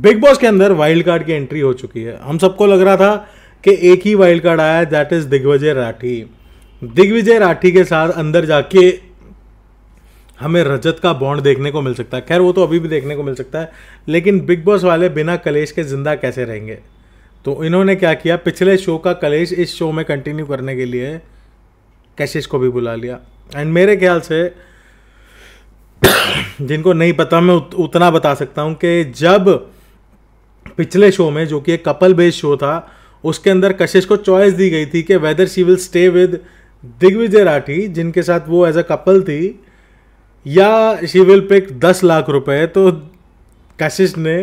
big boss के अंदर wild card की एंट्री हो चुकी है हम सबको लग रहा था कि एक ही वाइल्ड कार्ड आया दैट इज दिग्विजय राठी दिग्विजय राठी के साथ अंदर जाके हमें रजत का बॉन्ड देखने को मिल सकता है खैर वो तो अभी भी देखने को मिल सकता है लेकिन बिग बॉस वाले बिना कलेश के ज़िंदा कैसे रहेंगे तो इन्होंने क्या किया पिछले शो का कलेश इस शो में कंटिन्यू करने के लिए कैशिश को भी बुला लिया एंड मेरे ख्याल से जिनको नहीं पता मैं उतना बता सकता हूँ कि जब पिछले शो में जो कि एक कपल बेस्ड शो था उसके अंदर कशिश को चॉइस दी गई थी कि whether she will stay with Digvijay Rathee जिनके साथ वो एज अ कपल थी या शी विल पिक दस लाख रुपए तो कशिश ने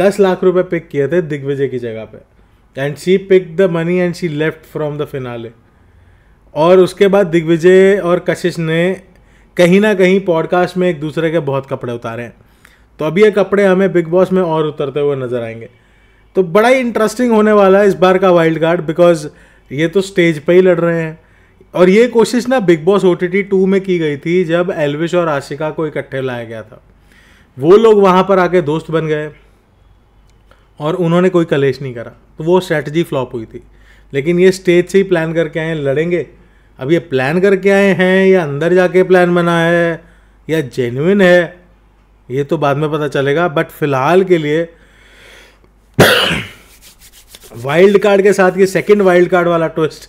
दस लाख रुपए पिक किए थे दिग्विजय की जगह पे and she pick the money and she left from the finale और उसके बाद दिग्विजय और कशिश ने कहीं ना कहीं पॉडकास्ट में एक दूसरे के बहुत कपड़े उतारे हैं तो अभी ये कपड़े हमें बिग बॉस में और उतरते हुए नजर आएंगे तो बड़ा ही इंटरेस्टिंग होने वाला है इस बार का वाइल्ड कार्ड बिकॉज ये तो स्टेज पे ही लड़ रहे हैं और ये कोशिश ना Bigg Boss O T T two में की गई थी जब एलविश और आशिका को इकट्ठे लाया गया था वो लोग वहाँ पर आके दोस्त बन गए और उन्होंने कोई कलेश नहीं करा तो वो स्ट्रैटी फ्लॉप हुई थी लेकिन ये स्टेज से ही प्लान करके आए लड़ेंगे अब ये प्लान करके आए हैं या अंदर जाके प्लान बना है या जेन्यून है ये तो बाद में पता चलेगा बट फिलहाल के लिए वाइल्ड कार्ड के साथ ये सेकंड वाइल्ड कार्ड वाला ट्विस्ट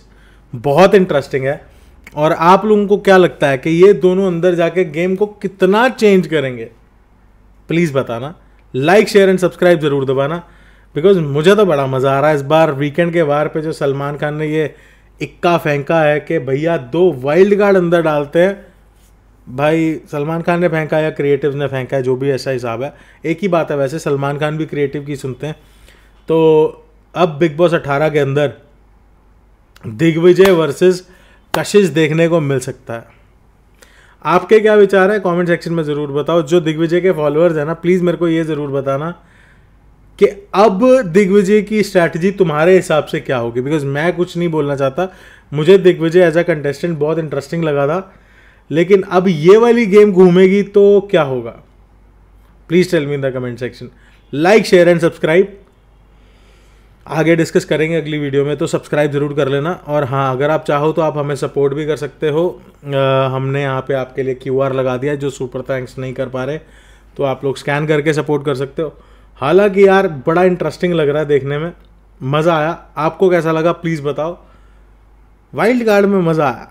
बहुत इंटरेस्टिंग है और आप लोगों को क्या लगता है कि ये दोनों अंदर जाके गेम को कितना चेंज करेंगे प्लीज़ बताना लाइक शेयर एंड सब्सक्राइब ज़रूर दबाना बिकॉज मुझे तो बड़ा मज़ा आ रहा है इस बार वीकेंड के वार पे जो सलमान खान ने ये इक्का फेंका है कि भैया दो वाइल्ड कार्ड अंदर डालते हैं भाई सलमान खान ने फेंका या क्रिएटिव ने फेंका है जो भी ऐसा हिसाब है एक ही बात है वैसे सलमान खान भी क्रिएटिव की सुनते हैं तो अब बिग बॉस अट्ठारह के अंदर दिग्विजय वर्सेस कशिश देखने को मिल सकता है आपके क्या विचार है कमेंट सेक्शन में ज़रूर बताओ जो दिग्विजय के फॉलोअर्स हैं ना प्लीज़ मेरे को ये ज़रूर बताना कि अब दिग्विजय की स्ट्रैटेजी तुम्हारे हिसाब से क्या होगी बिकॉज मैं कुछ नहीं बोलना चाहता मुझे दिग्विजय एज अ कंटेस्टेंट बहुत इंटरेस्टिंग लगा था लेकिन अब ये वाली गेम घूमेगी तो क्या होगा please tell me in the comment section like share and subscribe आगे डिस्कस करेंगे अगली वीडियो में तो सब्सक्राइब ज़रूर कर लेना और हाँ अगर आप चाहो तो आप हमें सपोर्ट भी कर सकते हो आ, हमने यहाँ पे आपके लिए क्यू लगा दिया जो सुपर थैंक्स नहीं कर पा रहे तो आप लोग स्कैन करके सपोर्ट कर सकते हो हालांकि यार बड़ा इंटरेस्टिंग लग रहा है देखने में मज़ा आया आपको कैसा लगा प्लीज़ बताओ वाइल्ड कार्ड में मज़ा आया